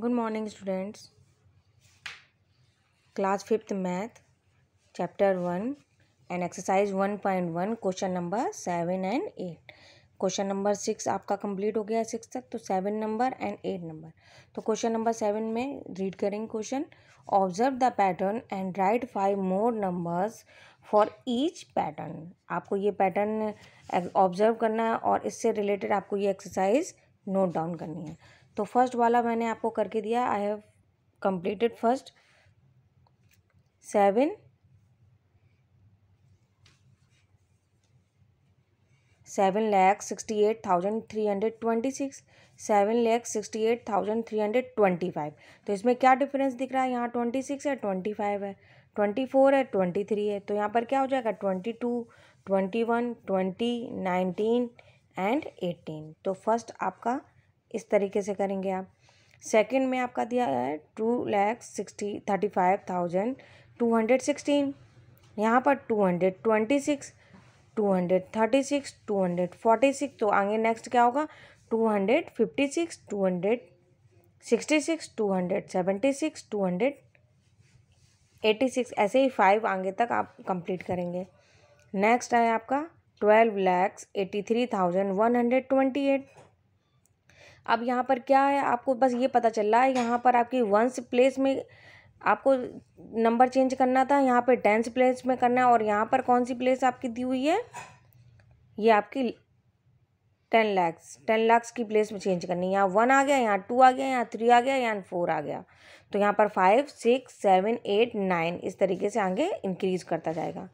good morning students class fifth math chapter one and exercise one point one question number seven and eight question number six आपका complete हो गया है six तक तो seven number and eight number तो question number seven में read करेंगे question observe the pattern and write five more numbers for each pattern आपको ये पैटर्न ऑब्जर्व eh, करना है और इससे रिलेटेड आपको ये एक्सरसाइज नोट डाउन करनी है तो फर्स्ट वाला मैंने आपको करके दिया I have completed first seven seven lakh sixty eight thousand three hundred twenty six seven lakh sixty eight thousand three hundred twenty five तो इसमें क्या डिफरेंस दिख रहा है यहाँ ट्वेंटी सिक्स है ट्वेंटी फाइव है ट्वेंटी फोर है ट्वेंटी थ्री है तो यहाँ पर क्या हो जाएगा twenty two twenty one twenty nineteen and eighteen तो फर्स्ट आपका इस तरीके से करेंगे आप सेकंड में आपका दिया है two lakhs sixty thirty five thousand two hundred sixteen यहाँ पर two hundred twenty six two hundred thirty six two hundred forty six तो आगे नेक्स्ट क्या होगा two hundred fifty six two hundred sixty six two hundred seventy six two hundred eighty six ऐसे ही five आगे तक आप कंप्लीट करेंगे नेक्स्ट है आपका twelve lakhs eighty three thousand one hundred twenty eight अब यहाँ पर क्या है आपको बस ये पता चल रहा है यहाँ पर आपकी वंस प्लेस में आपको नंबर चेंज करना था यहाँ पर टेंस प्लेस में करना है और यहाँ पर कौन सी प्लेस आपकी दी हुई है ये आपकी टेन लैक्स टेन लैक्स की प्लेस में चेंज करनी है यहाँ वन आ गया यहाँ टू आ गया यहाँ थ्री आ गया यहाँ फोर आ गया तो यहाँ पर five six seven eight nine इस तरीके से आगे इंक्रीज करता जाएगा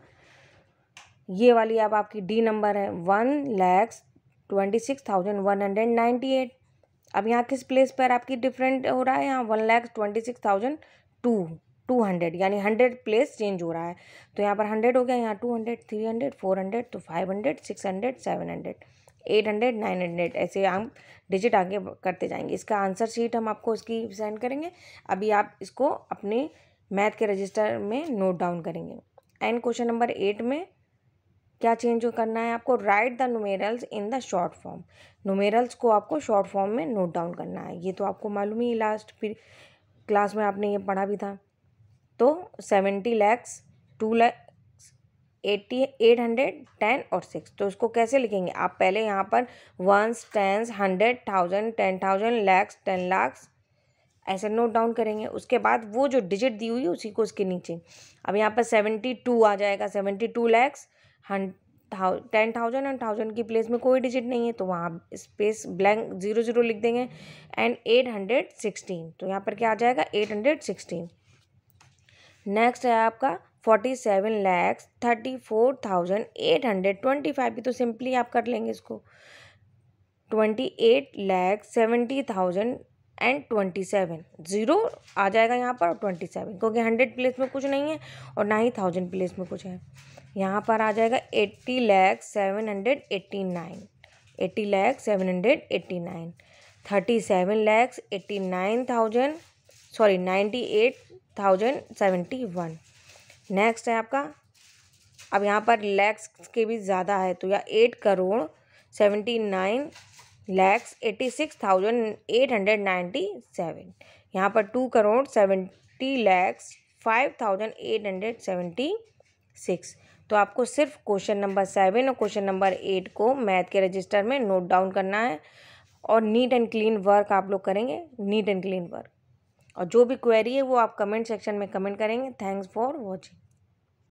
ये वाली अब आपकी डी नंबर है one lakhs twenty six thousand one hundred ninety eight अब यहाँ किस प्लेस पर आपकी डिफरेंट हो रहा है यहाँ one lakh twenty six thousand two two hundred यानी हंड्रेड प्लेस चेंज हो रहा है तो यहाँ पर हंड्रेड हो गया यहाँ two hundred three hundred four hundred तो five hundred six hundred seven hundred eight hundred nine hundred ऐसे हम डिजिट आगे करते जाएंगे इसका आंसर शीट हम आपको उसकी सेंड करेंगे अभी आप इसको अपने मैथ के रजिस्टर में नोट डाउन करेंगे एंड क्वेश्चन नंबर एट में क्या चेंज करना है आपको write the numerals in the short form numerals को आपको शॉर्ट फॉर्म में नोट डाउन करना है ये तो आपको मालूम ही लास्ट फिर क्लास में आपने ये पढ़ा भी था तो seventy lakhs two lakhs eighty eight hundred ten और सिक्स तो उसको कैसे लिखेंगे आप पहले यहाँ पर ones tens hundred thousand ten thousand lakhs ten lakhs ऐसे नोट डाउन करेंगे उसके बाद वो जो डिजिट दी हुई है उसी को उसके नीचे अब यहाँ पर सेवेंटी टू आ जाएगा seventy two lakhs hundred ten thousand and thousand की प्लेस में कोई डिजिट नहीं है तो वहाँ स्पेस ब्लैंक जीरो जीरो लिख देंगे एंड एट हंड्रेड सिक्सटीन तो यहाँ पर क्या आ जाएगा एट हंड्रेड सिक्सटीन नेक्स्ट है आपका forty seven lakhs thirty four thousand eight hundred twenty five भी तो सिंपली आप कर लेंगे इसको twenty eight lakhs seventy thousand and twenty seven zero आ जाएगा यहाँ पर और ट्वेंटी सेवन क्योंकि हंड्रेड प्लेस में कुछ नहीं है और ना ही थाउजेंड प्लेस में कुछ है यहाँ पर आ जाएगा eighty lakh seven hundred eighty nine eighty lakh seven hundred eighty nine thirty seven lakhs eighty nine thousand sorry ninety eight thousand seventy one next है आपका अब यहाँ पर लैक्स के भी ज़्यादा है तो या eight crore seventy nine lakhs eighty six thousand eight hundred ninety seven यहाँ पर two crore seventy lakhs five thousand eight hundred seventy six तो आपको सिर्फ क्वेश्चन नंबर सेवन और क्वेश्चन नंबर एट को मैथ के रजिस्टर में नोट डाउन करना है और नीट एंड क्लीन वर्क आप लोग करेंगे नीट एंड क्लीन वर्क और जो भी क्वेरी है वो आप कमेंट सेक्शन में कमेंट करेंगे थैंक्स फॉर वॉचिंग